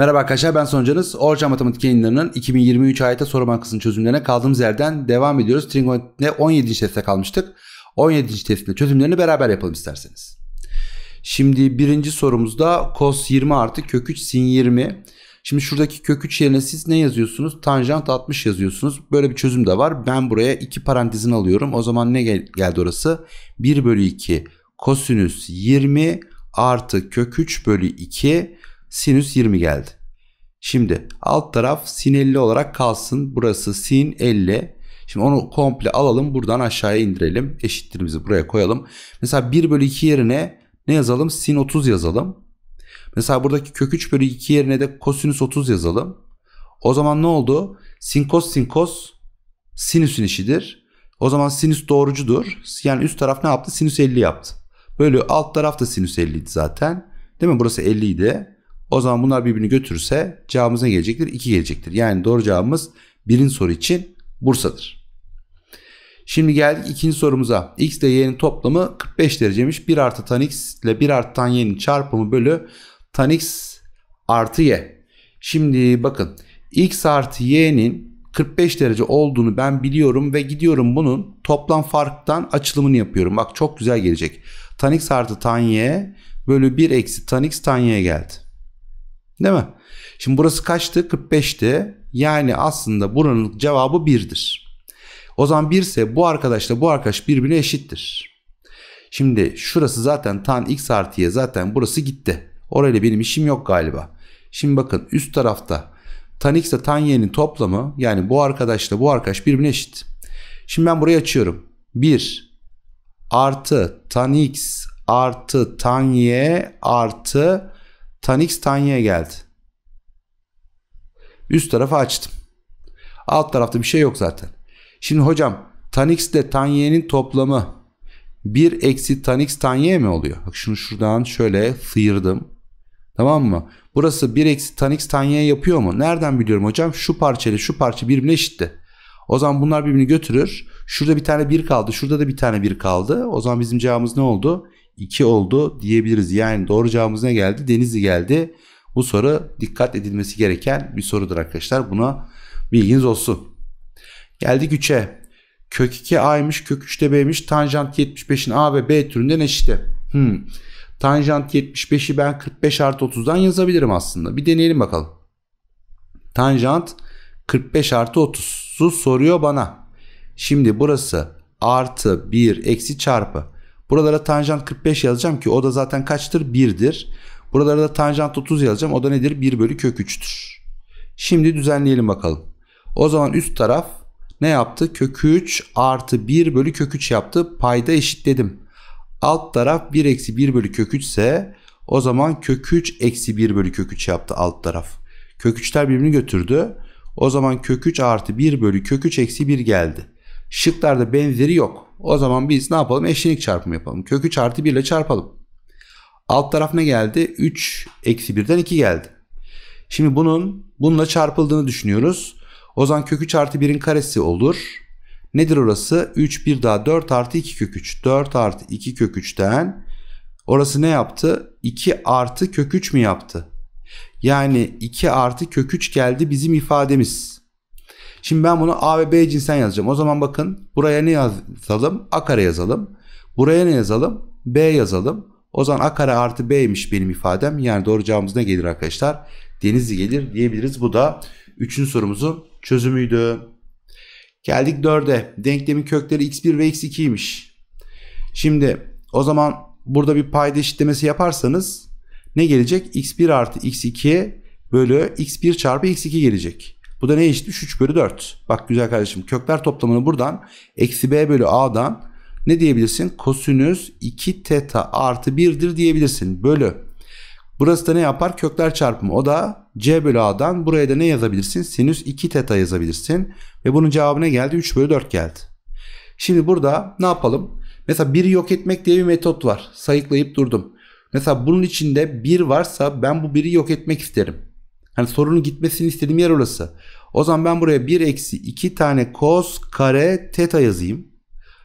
Merhaba arkadaşlar ben Soncanız. Orca Matematik yayınlarının 2023 ayete soru bankasının çözümlerine kaldığımız yerden devam ediyoruz. Trigonometri'de 17. testte kalmıştık. 17. testin çözümlerini beraber yapalım isterseniz. Şimdi birinci sorumuzda cos 20 artı kök 3 sin 20. Şimdi şuradaki kök 3 yerine siz ne yazıyorsunuz? Tanjant 60 yazıyorsunuz. Böyle bir çözüm de var. Ben buraya 2 parantezin alıyorum. O zaman ne gel geldi orası? 1 bölü 2 kosinüs 20 artı kök 3 bölü 2 sinüs 20 geldi. Şimdi alt taraf sin 50 olarak kalsın. Burası sin 50. Şimdi onu komple alalım. Buradan aşağıya indirelim. Eşittirimizi buraya koyalım. Mesela 1 bölü 2 yerine ne yazalım? Sin 30 yazalım. Mesela buradaki kök 3 bölü 2 yerine de kosinüs 30 yazalım. O zaman ne oldu? Sin kos sin kos sinüsün işidir. O zaman sinüs doğrucudur. Yani üst taraf ne yaptı? Sinüs 50 yaptı. Böyle alt taraf da sinüs 50 idi zaten. Değil mi? Burası 50 idi. O zaman bunlar birbirini götürürse cevabımız ne gelecektir? 2 gelecektir. Yani doğru cevabımız birin soru için Bursa'dır. Şimdi geldik ikinci sorumuza. X ile y'nin toplamı 45 dereceymiş. 1 artı tan x ile 1 artı tan y'nin çarpımı bölü tan x artı y. Şimdi bakın x artı y'nin 45 derece olduğunu ben biliyorum ve gidiyorum bunun toplam farktan açılımını yapıyorum. Bak çok güzel gelecek. Tan x artı tan y bölü 1 eksi tan x tan y geldi. Değil mi? Şimdi burası kaçtı? 45'ti. Yani aslında buranın cevabı 1'dir. O zaman 1 ise bu arkadaşla bu arkadaş birbirine eşittir. Şimdi şurası zaten tan x artıya zaten burası gitti. Orayla benim işim yok galiba. Şimdi bakın üst tarafta tan x ile tan y'nin toplamı yani bu arkadaşla bu arkadaş birbirine eşit. Şimdi ben burayı açıyorum. 1 artı tan x artı tan y artı Tanix X geldi. Üst tarafı açtım. Alt tarafta bir şey yok zaten. Şimdi hocam Tanix ile Tan toplamı 1 eksi Tanix x mi oluyor? Bak şunu şuradan şöyle sıyırdım. Tamam mı? Burası 1 eksi Tanix x yapıyor mu? Nereden biliyorum hocam? Şu parça ile şu parça birbirine eşitti. O zaman bunlar birbirini götürür. Şurada bir tane 1 kaldı. Şurada da bir tane 1 kaldı. O zaman bizim cevabımız ne oldu? 2 oldu diyebiliriz. Yani doğru cevabımız ne geldi? Denizli geldi. Bu soru dikkat edilmesi gereken bir sorudur arkadaşlar. Buna bilginiz olsun. Geldik 3'e. Kök 2 A'ymış, kök 3 de B'ymiş. Tanjant 75'in A ve B türünden eşitti. Hmm. Tanjant 75'i ben 45 artı 30'dan yazabilirim aslında. Bir deneyelim bakalım. Tanjant 45 artı 30'u soruyor bana. Şimdi burası artı 1 eksi çarpı Buralara tanjant 45 yazacağım ki o da zaten kaçtır? 1'dir. Buralara da tanjant 30 yazacağım. O da nedir? 1 bölü kök 3'tür. Şimdi düzenleyelim bakalım. O zaman üst taraf ne yaptı? Kök 3 artı 1 bölü kök 3 yaptı. Payda eşitledim. Alt taraf 1 eksi 1 bölü kök 3 ise o zaman kök 3 eksi 1 bölü kök 3 yaptı alt taraf. Kök 3'ler birbirini götürdü. O zaman kök 3 artı 1 bölü kök 3 eksi 1 geldi. Şıklarda benzeri yok. O zaman biz ne yapalım? Eşlenik çarpımı yapalım. Kökü artı 1 ile çarpalım. Alt taraf ne geldi? 3 eksi 1'den 2 geldi. Şimdi bunun bununla çarpıldığını düşünüyoruz. O zaman kökü artı 1'in karesi olur. Nedir orası? 3 1 daha 4 artı 2 kök 3. 4 artı 2 kök 3'ten orası ne yaptı? 2 artı kök 3 mü yaptı? Yani 2 artı kök 3 geldi bizim ifademiz. Şimdi ben bunu A ve B cinsen yazacağım. O zaman bakın buraya ne yazalım? A kare yazalım. Buraya ne yazalım? B yazalım. O zaman A kare artı B'ymiş benim ifadem. Yani doğru cevabımız ne gelir arkadaşlar? Denizli gelir diyebiliriz. Bu da 3. sorumuzun çözümüydü. Geldik 4'e. Denklemin kökleri x1 ve x2'ymiş. Şimdi o zaman burada bir payda eşitlemesi yaparsanız ne gelecek? x1 artı x2 bölü x1 çarpı x2 gelecek. Bu da ne eşitmiş? 3 bölü 4. Bak güzel kardeşim kökler toplamını buradan eksi b bölü a'dan ne diyebilirsin? Kosinüs 2 teta artı 1'dir diyebilirsin. Bölü. Burası da ne yapar? Kökler çarpımı. O da c bölü a'dan buraya da ne yazabilirsin? Sinüs 2 teta yazabilirsin. Ve bunun cevabı ne geldi? 3 bölü 4 geldi. Şimdi burada ne yapalım? Mesela 1'i yok etmek diye bir metot var. Sayıklayıp durdum. Mesela bunun içinde 1 varsa ben bu 1'i yok etmek isterim. Hani sorunun gitmesini istediğim yer orası. O zaman ben buraya 1 eksi 2 tane cos kare teta yazayım.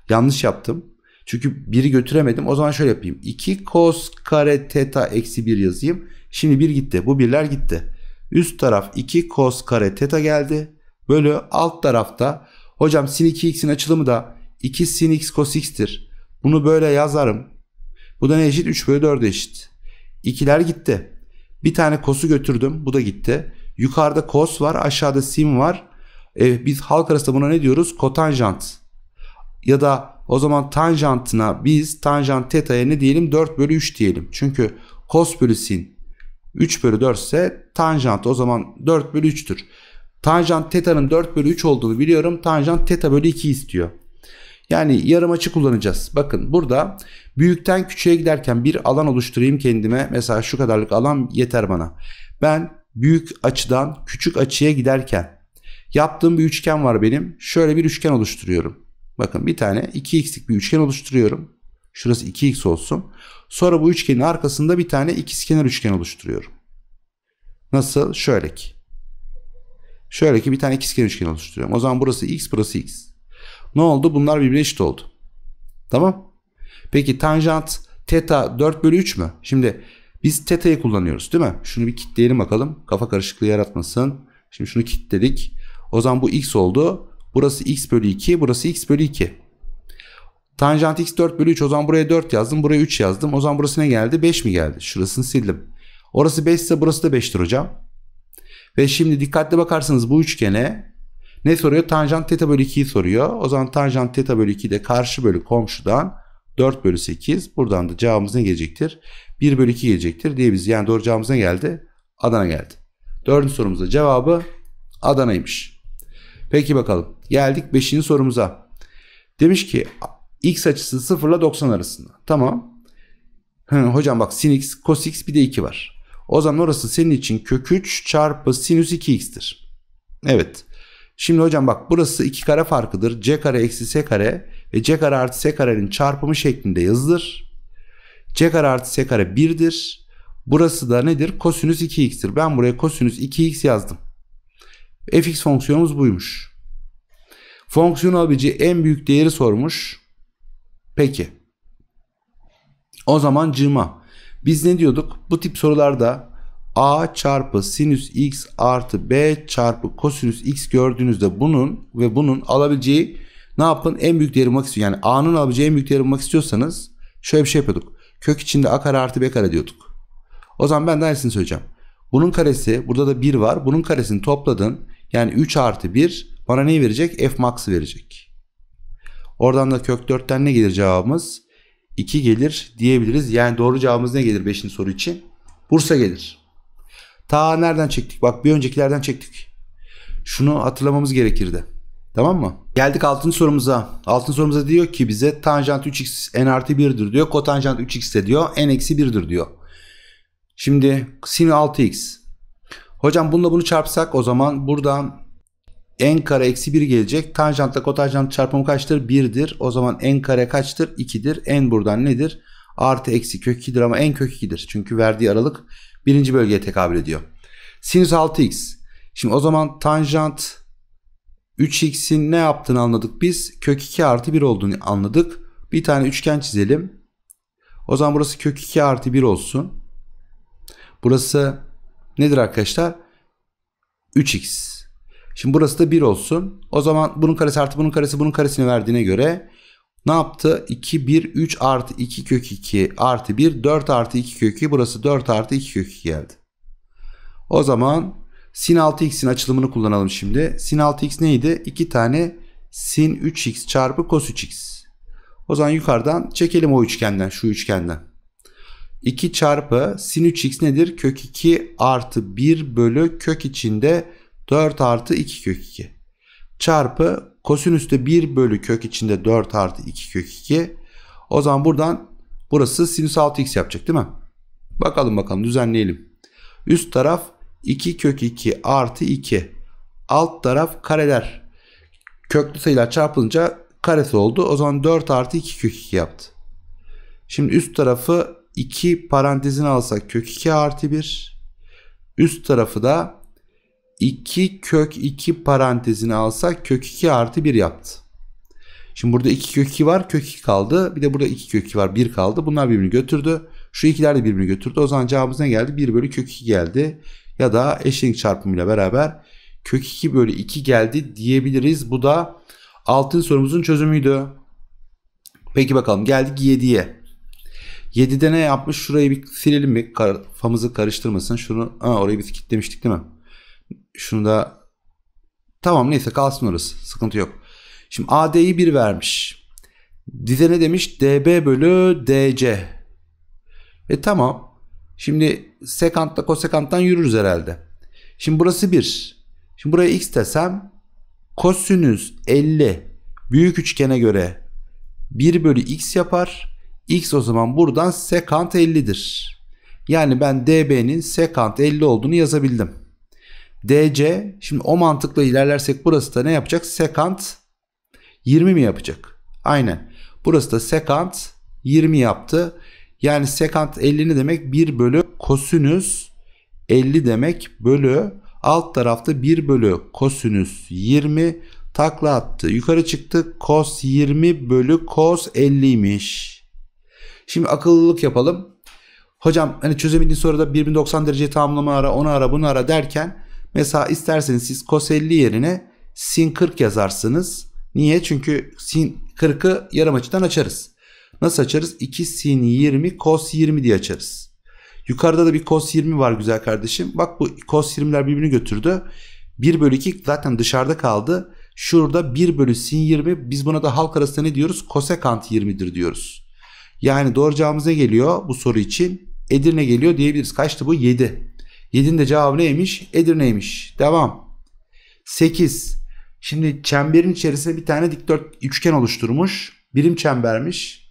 Yanlış yaptım. Çünkü 1'i götüremedim. O zaman şöyle yapayım. 2 cos kare teta eksi 1 yazayım. Şimdi 1 gitti. Bu birler gitti. Üst taraf 2 cos kare teta geldi. Bölü alt tarafta hocam sin 2x'in açılımı da 2 sin x cos x'tir. Bunu böyle yazarım. Bu da ne eşit? 3 bölü 4 eşit. İkiler gitti. Bir tane kosu götürdüm. Bu da gitti. Yukarıda kos var. Aşağıda sim var. E, biz halk arasında buna ne diyoruz? Kotanjant. Ya da o zaman tanjantına biz tanjant teta'ya ne diyelim? 4 bölü 3 diyelim. Çünkü kos bölü sin 3 bölü 4 ise tanjant o zaman 4 bölü 3'tür. Tanjant teta'nın 4 bölü 3 olduğunu biliyorum. Tanjant teta bölü 2 istiyor. Yani yarım açı kullanacağız. Bakın burada büyükten küçüğe giderken bir alan oluşturayım kendime. Mesela şu kadarlık alan yeter bana. Ben büyük açıdan küçük açıya giderken yaptığım bir üçgen var benim. Şöyle bir üçgen oluşturuyorum. Bakın bir tane 2x'lik bir üçgen oluşturuyorum. Şurası 2x olsun. Sonra bu üçgenin arkasında bir tane ikizkenar üçgen oluşturuyorum. Nasıl? Şöyle ki. Şöyle ki bir tane ikizkenar üçgen oluşturuyorum. O zaman burası x, burası x. Ne oldu? Bunlar birbirine eşit oldu. Tamam. Peki tanjant teta 4 bölü 3 mü? Şimdi biz teta'yı kullanıyoruz değil mi? Şunu bir kitleyelim bakalım. Kafa karışıklığı yaratmasın. Şimdi şunu kitledik. O zaman bu x oldu. Burası x bölü 2. Burası x bölü 2. Tanjant x 4 bölü 3. O zaman buraya 4 yazdım. Buraya 3 yazdım. O zaman burası ne geldi? 5 mi geldi? Şurasını sildim. Orası 5 ise burası da 5'tir hocam. Ve şimdi dikkatli bakarsanız bu üçgene ne soruyor? Tanjant teta bölü 2'yi soruyor. O zaman tanjant teta bölü 2 de karşı bölü komşudan 4 bölü 8. Buradan da cevabımız ne gelecektir? 1 bölü 2 gelecektir diye biz yani doğru cevabımız ne geldi? Adana geldi. Dördüncü sorumuzda cevabı Adana'ymış. Peki bakalım. Geldik 5. sorumuza. Demiş ki x açısı 0 ile 90 arasında. Tamam. Hı, hocam bak sin x, cos x bir de 2 var. O zaman orası senin için kök 3 çarpı sinüs 2x'tir. Evet. Şimdi hocam bak burası iki kare farkıdır. C kare eksi S kare ve C kare artı S karenin çarpımı şeklinde yazılır. C kare artı S kare 1'dir. Burası da nedir? Kosinüs 2x'tir. Ben buraya kosinüs 2x yazdım. fx fonksiyonumuz buymuş. Fonksiyon alabileceği en büyük değeri sormuş. Peki. O zaman cıma. Biz ne diyorduk? Bu tip sorularda a çarpı sinüs x artı b çarpı kosinüs x gördüğünüzde bunun ve bunun alabileceği ne yapın? En büyük değeri bulmak istiyor. Yani a'nın alabileceği en büyük değeri bulmak istiyorsanız şöyle bir şey yapıyorduk. Kök içinde a kare artı b kare diyorduk. O zaman ben de aynısını söyleyeceğim. Bunun karesi burada da 1 var. Bunun karesini topladın. Yani 3 artı 1 bana neyi verecek? F max'ı verecek. Oradan da kök 4'ten ne gelir cevabımız? 2 gelir diyebiliriz. Yani doğru cevabımız ne gelir 5. soru için? Bursa gelir. Ta nereden çektik? Bak bir öncekilerden çektik. Şunu hatırlamamız gerekirdi. Tamam mı? Geldik altın sorumuza. Altın sorumuza diyor ki bize tanjant 3x n artı 1'dir diyor. Kotanjant 3x de diyor n eksi 1'dir diyor. Şimdi sin 6x. Hocam bununla bunu çarpsak o zaman buradan n kare eksi 1 gelecek. Tanjantla kotanjant çarpımı kaçtır? 1'dir. O zaman n kare kaçtır? 2'dir. n buradan nedir? Artı eksi kök 2'dir ama n kök 2'dir. Çünkü verdiği aralık birinci bölgeye tekabül ediyor. Sinüs 6x. Şimdi o zaman tanjant 3x'in ne yaptığını anladık biz. Kök 2 artı 1 olduğunu anladık. Bir tane üçgen çizelim. O zaman burası kök 2 artı 1 olsun. Burası nedir arkadaşlar? 3x. Şimdi burası da 1 olsun. O zaman bunun karesi artı bunun karesi bunun karesini verdiğine göre ne yaptı? 2, 1, 3 artı 2 kök 2 artı 1, 4 artı 2 kök 2. Burası 4 artı 2 kök 2 geldi. O zaman sin 6x'in açılımını kullanalım şimdi. Sin 6x neydi? 2 tane sin 3x çarpı cos 3x. O zaman yukarıdan çekelim o üçgenden, şu üçgenden. 2 çarpı sin 3x nedir? Kök 2 artı 1 bölü kök içinde 4 artı 2 kök 2 çarpı Kosinüste 1 bölü kök içinde 4 artı 2 kök 2. O zaman buradan burası sinüs 6x yapacak değil mi? Bakalım bakalım düzenleyelim. Üst taraf 2 kök 2 artı 2. Alt taraf kareler. Köklü sayılar çarpılınca karesi oldu. O zaman 4 artı 2 kök 2 yaptı. Şimdi üst tarafı 2 parantezin alsak kök 2 artı 1. Üst tarafı da 2 kök 2 parantezini alsak kök 2 artı 1 yaptı. Şimdi burada 2 kök 2 var kök 2 kaldı. Bir de burada 2 kök 2 var 1 kaldı. Bunlar birbirini götürdü. Şu ikiler de birbirini götürdü. O zaman cevabımız ne geldi? 1 bölü kök 2 geldi. Ya da eşlenik çarpımıyla beraber kök 2 bölü 2 geldi diyebiliriz. Bu da altın sorumuzun çözümüydü. Peki bakalım geldik 7'ye. 7'de ne yapmış? Şurayı bir silelim mi? Kafamızı karıştırmasın. Şunu, aa, orayı bir kitlemiştik değil mi? şunu da tamam neyse kalsın orası sıkıntı yok. Şimdi AD'yi 1 vermiş. Dize ne demiş? DB bölü DC. E tamam. Şimdi sekantla kosekanttan yürürüz herhalde. Şimdi burası 1. Şimdi buraya x desem kosinüs 50 büyük üçgene göre 1 bölü x yapar. X o zaman buradan sekant 50'dir. Yani ben db'nin sekant 50 olduğunu yazabildim. DC şimdi o mantıkla ilerlersek burası da ne yapacak? Sekant 20 mi yapacak? Aynen. Burası da sekant 20 yaptı. Yani sekant 50 ne demek? 1 bölü kosinüs 50 demek bölü alt tarafta 1 bölü kosinüs 20 takla attı. Yukarı çıktı. Kos 20 bölü kos 50'ymiş. Şimdi akıllılık yapalım. Hocam hani çözemediğin soruda 1090 derece dereceyi tamamlama ara onu ara bunu ara derken Mesela isterseniz siz cos 50 yerine sin 40 yazarsınız. Niye? Çünkü sin 40'ı yarım açıdan açarız. Nasıl açarız? 2 sin 20 cos 20 diye açarız. Yukarıda da bir cos 20 var güzel kardeşim. Bak bu cos 20'ler birbirini götürdü. 1 bölü 2 zaten dışarıda kaldı. Şurada 1 bölü sin 20 biz buna da halk arasında ne diyoruz? Kosekant 20'dir diyoruz. Yani doğru cevabımıza geliyor bu soru için. Edirne geliyor diyebiliriz. Kaçtı bu? 7. 7'nin de cevabı neymiş? Edirne'ymiş. Devam. 8. Şimdi çemberin içerisine bir tane dikdört üçgen oluşturmuş. Birim çembermiş.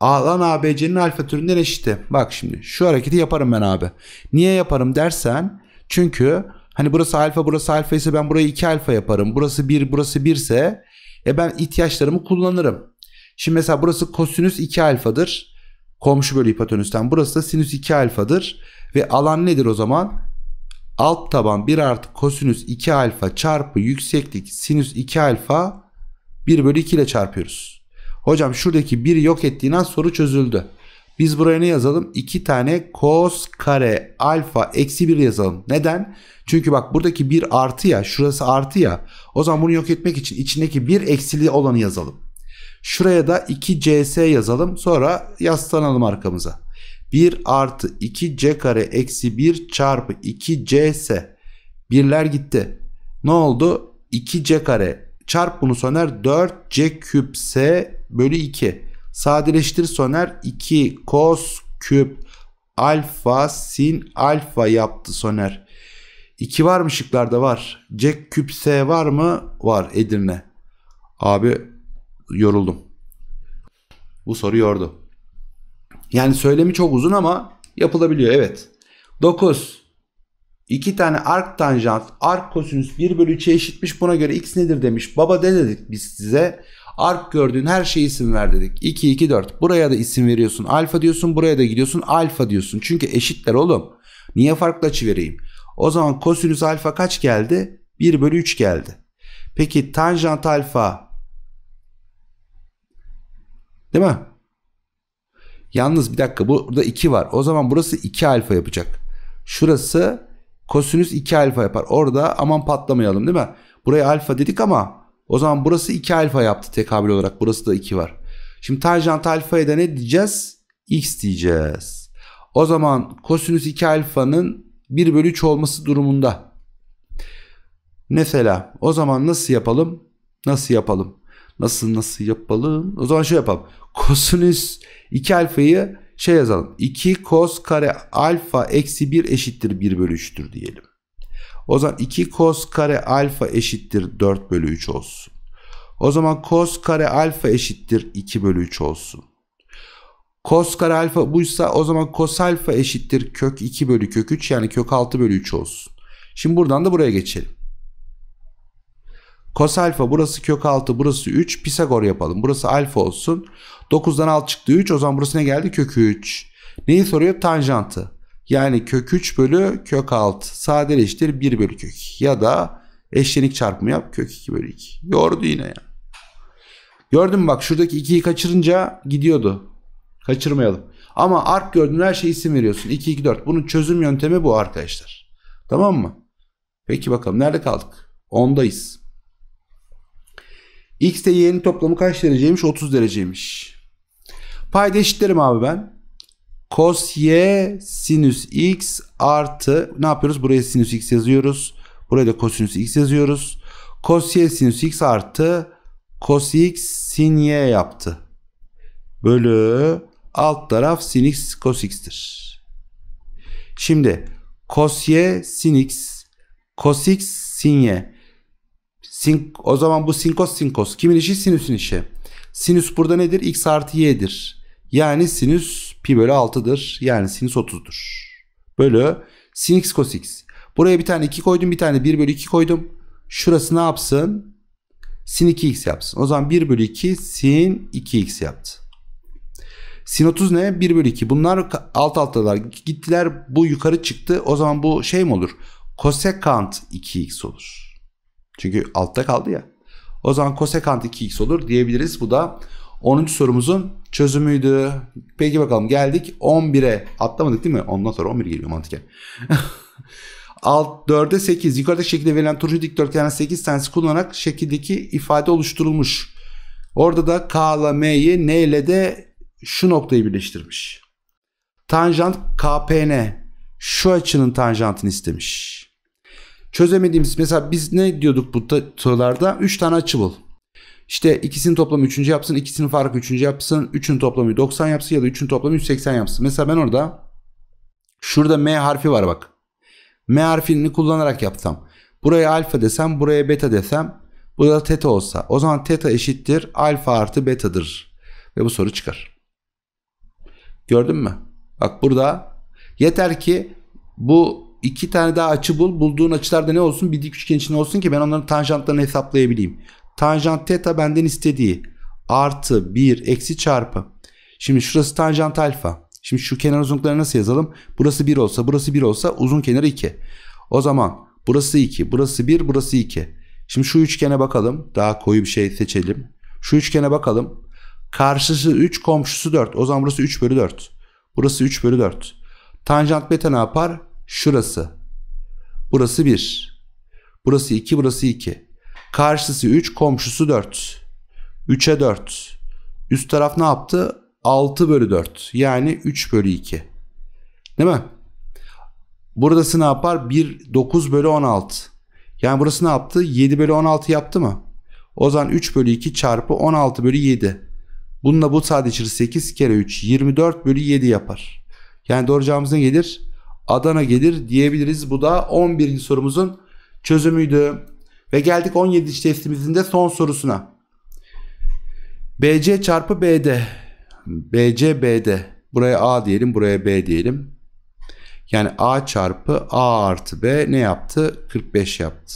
Alan ABC'nin alfa türünden eşitti. Bak şimdi şu hareketi yaparım ben abi. Niye yaparım dersen çünkü hani burası alfa burası alfa ise ben burayı 2 alfa yaparım. Burası 1 burası 1 ise e ben ihtiyaçlarımı kullanırım. Şimdi mesela burası kosinüs 2 alfadır. Komşu bölü hipotenüsten. Burası da sinüs 2 alfadır. Ve alan nedir o zaman? Alt taban 1 artı kosinüs 2 alfa çarpı yükseklik sinüs 2 alfa 1 bölü 2 ile çarpıyoruz. Hocam şuradaki 1 yok ettiğinden soru çözüldü. Biz buraya ne yazalım? 2 tane kos kare alfa eksi 1 yazalım. Neden? Çünkü bak buradaki 1 artı ya şurası artı ya. O zaman bunu yok etmek için içindeki 1 eksili olanı yazalım. Şuraya da 2cs yazalım. Sonra yaslanalım arkamıza. 1 artı 2c kare eksi 1 çarpı 2cs. Birler gitti. Ne oldu? 2c kare çarp bunu soner 4c küp s bölü 2. Sadeleştir soner 2 kos küp alfa sin alfa yaptı soner. 2 var mı şıklarda var. C küp s var mı? Var Edirne. Abi yoruldum. Bu soru yordu. Yani söylemi çok uzun ama yapılabiliyor evet. 9. 2 tane ark tanjant ark kosinüs 1 bölü 3'e eşitmiş buna göre x nedir demiş. Baba ne dedik biz size? Ark gördüğün her şeye isim ver dedik. 2, 2, 4. Buraya da isim veriyorsun. Alfa diyorsun. Buraya da gidiyorsun. Alfa diyorsun. Çünkü eşitler oğlum. Niye farklı açı vereyim? O zaman kosinüs alfa kaç geldi? 1 bölü 3 geldi. Peki tanjant alfa Değil mi? Yalnız bir dakika burada 2 var. O zaman burası 2 alfa yapacak. Şurası kosinüs 2 alfa yapar. Orada aman patlamayalım değil mi? Buraya alfa dedik ama o zaman burası 2 alfa yaptı tekabül olarak. Burası da 2 var. Şimdi tanjant alfaya da ne diyeceğiz? X diyeceğiz. O zaman kosinüs 2 alfanın 1 bölü 3 olması durumunda. Mesela o zaman nasıl yapalım? Nasıl yapalım? Nasıl nasıl yapalım? O zaman şöyle yapalım. Kosinüs 2 alfayı şey yazalım. 2 kos kare alfa eksi 1 eşittir 1 bölü 3'tür diyelim. O zaman 2 kos kare alfa eşittir 4 bölü 3 olsun. O zaman kos kare alfa eşittir 2 bölü 3 olsun. Kos kare alfa buysa o zaman kos alfa eşittir kök 2 bölü kök 3 yani kök 6 bölü 3 olsun. Şimdi buradan da buraya geçelim. Kos alfa burası kök 6 burası 3 Pisagor yapalım. Burası alfa olsun. 9'dan 6 çıktı 3 o zaman burası ne geldi? kökü 3. Neyi soruyor? Tanjantı. Yani kök 3 bölü kök 6 sadeleştir 1 bölü kök Ya da eşlenik çarpımı yap kök 2 bölü 2. Yordu yine ya. Gördün mü bak şuradaki 2'yi kaçırınca gidiyordu. Kaçırmayalım. Ama ark gördün her şeyi isim veriyorsun. 2, 2, 4. Bunun çözüm yöntemi bu arkadaşlar. Tamam mı? Peki bakalım nerede kaldık? 10'dayız. X ile y'nin toplamı kaç dereceymiş? 30 dereceymiş. Pay eşitlerim abi ben. Cos y sinüs x artı ne yapıyoruz? Buraya sinüs x yazıyoruz. Buraya da kosinüs x yazıyoruz. Cos y sinüs x artı cos x sin y yaptı. Bölü alt taraf sin x cos x'tir. Şimdi cos y sin x cos x sin y. Sin o zaman bu sinkos sinkos. Kimin işi? Sinüsün işi. Sinüs burada nedir? X artı y'dir. Yani sinüs pi bölü 6'dır. Yani sinüs 30'dur. Bölü sin x cos x. Buraya bir tane 2 koydum. Bir tane 1 bölü 2 koydum. Şurası ne yapsın? Sin 2x yapsın. O zaman 1 bölü 2 sin 2x yaptı. Sin 30 ne? 1 bölü 2. Bunlar alt altalar gittiler. Bu yukarı çıktı. O zaman bu şey mi olur? Kosekant 2x olur. Çünkü altta kaldı ya. O zaman kosekant 2x olur diyebiliriz. Bu da 10. sorumuzun çözümüydü. Peki bakalım geldik 11'e. Atlamadık değil mi? Ondan sonra 11 geliyor mantıken. Alt 4'e 8. Yukarıdaki şekilde verilen turuncu dikdörtgenden 8 tanesi kullanarak şekildeki ifade oluşturulmuş. Orada da K ile M'yi N ile de şu noktayı birleştirmiş. Tanjant KPN şu açının tanjantını istemiş. Çözemediğimiz mesela biz ne diyorduk bu sorularda? 3 tane açı bul. İşte ikisinin toplamı 3. yapsın, ikisinin farkı 3. yapsın, 3'ün toplamı 90 yapsın ya da 3'ün toplamı 180 yapsın. Mesela ben orada şurada M harfi var bak. M harfini kullanarak yapsam. Buraya alfa desem, buraya beta desem, burada teta olsa. O zaman teta eşittir alfa artı betadır. Ve bu soru çıkar. Gördün mü? Bak burada yeter ki bu iki tane daha açı bul. Bulduğun açılarda ne olsun? Bir dik üçgen içinde olsun ki ben onların tanjantlarını hesaplayabileyim. Tanjant teta benden istediği artı 1 eksi çarpı. Şimdi şurası tanjant alfa. Şimdi şu kenar uzunlukları nasıl yazalım? Burası 1 olsa burası 1 olsa uzun kenar 2. O zaman burası 2 burası 1 burası 2. Şimdi şu üçgene bakalım. Daha koyu bir şey seçelim. Şu üçgene bakalım. Karşısı 3 komşusu 4. O zaman burası 3 bölü 4. Burası 3 bölü 4. Tanjant beta ne yapar? Şurası. Burası 1. Burası 2, burası 2. Karşısı 3, komşusu 4. 3'e 4. Üst taraf ne yaptı? 6 bölü 4. Yani 3 bölü 2. Değil mi? Buradası ne yapar? 1, 9 bölü 16. Yani burası ne yaptı? 7 bölü 16 yaptı mı? O zaman 3 bölü 2 çarpı 16 bölü 7. Bununla bu sadece 8 kere 3 24 bölü 7 yapar. Yani doğru cevabımız ne gelir? Adana gelir diyebiliriz. Bu da 11. sorumuzun çözümüydü. Ve geldik 17. testimizin de son sorusuna. BC çarpı BD. BC BD. Buraya A diyelim buraya B diyelim. Yani A çarpı A artı B ne yaptı? 45 yaptı.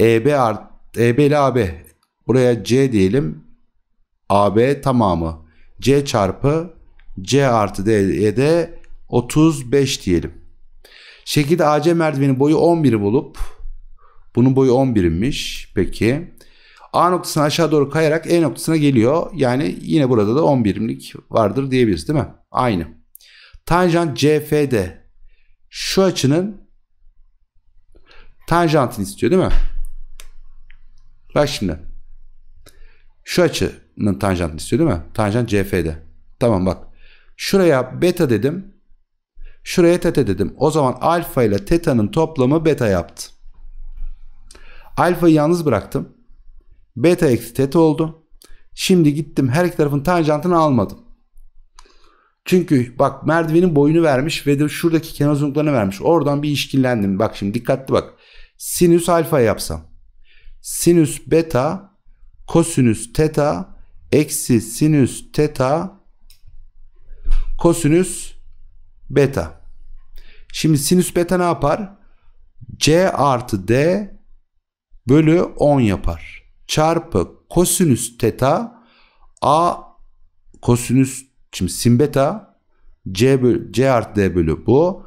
EB, art, EB ile AB. Buraya C diyelim. AB tamamı. C çarpı C artı D'ye de 35 diyelim. Şekilde AC merdivenin boyu 11'i bulup bunun boyu 11'inmiş. Peki. A noktasına aşağı doğru kayarak E noktasına geliyor. Yani yine burada da 10 vardır diyebiliriz değil mi? Aynı. Tanjant CFD şu açının tanjantını istiyor değil mi? Bak şimdi. Şu açının tanjantını istiyor değil mi? Tanjant CFD. Tamam bak. Şuraya beta dedim. Şuraya teta dedim. O zaman alfa ile teta'nın toplamı beta yaptı. Alfayı yalnız bıraktım. Beta eksi teta oldu. Şimdi gittim her iki tarafın tanjantını almadım. Çünkü bak merdivenin boyunu vermiş ve de şuradaki kenar uzunluklarını vermiş. Oradan bir işkillendim. Bak şimdi dikkatli bak. Sinüs alfa yapsam. Sinüs beta kosinüs teta eksi sinüs teta kosinüs beta. Şimdi sinüs beta ne yapar? C artı D bölü 10 yapar. Çarpı kosinüs teta A kosinüs şimdi sin beta C, bölü, C artı D bölü bu.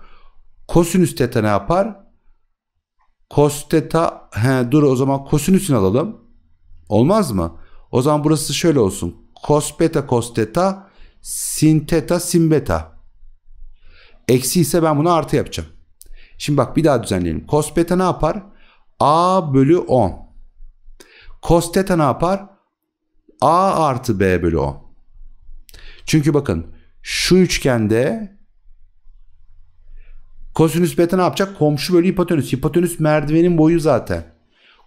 Kosinüs teta ne yapar? Kos teta he, dur o zaman kosinüsünü alalım. Olmaz mı? O zaman burası şöyle olsun. Kos beta kos teta sin teta sin beta. Eksi ise ben bunu artı yapacağım. Şimdi bak bir daha düzenleyelim. Cos beta ne yapar? A bölü 10. Cos theta ne yapar? A artı B bölü 10. Çünkü bakın şu üçgende kosinüs beta ne yapacak? Komşu bölü hipotenüs. Hipotenüs merdivenin boyu zaten.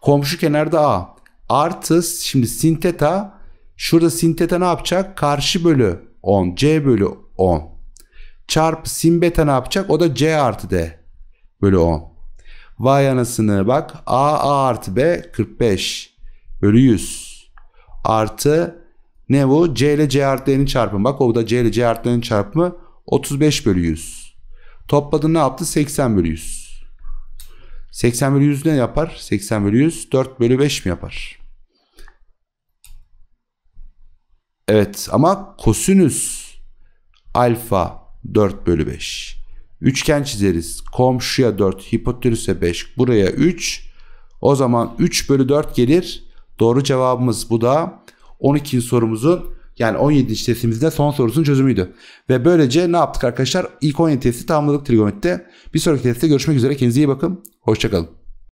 Komşu kenarda A. Artı şimdi sin theta. şurada sin theta ne yapacak? Karşı bölü 10. C bölü 10 çarpı sin beta ne yapacak? O da c artı d bölü 10. Vay anasını bak. A, A artı B 45 bölü 100 artı ne bu? C ile C artı D'nin çarpımı. Bak o da C ile C artı D'nin çarpımı 35 bölü 100. Topladın ne yaptı? 80 bölü 100. 80 bölü 100 ne yapar? 80 bölü 100 4 bölü 5 mi yapar? Evet ama kosinüs alfa 4 bölü 5. Üçgen çizeriz. Komşuya 4, hipotenüse 5, buraya 3. O zaman 3 bölü 4 gelir. Doğru cevabımız bu da 12. sorumuzun yani 17. testimizde son sorusunun çözümüydü. Ve böylece ne yaptık arkadaşlar? İlk 17 testi tamamladık trigonometride. Bir sonraki testte görüşmek üzere. Kendinize iyi bakın. Hoşçakalın.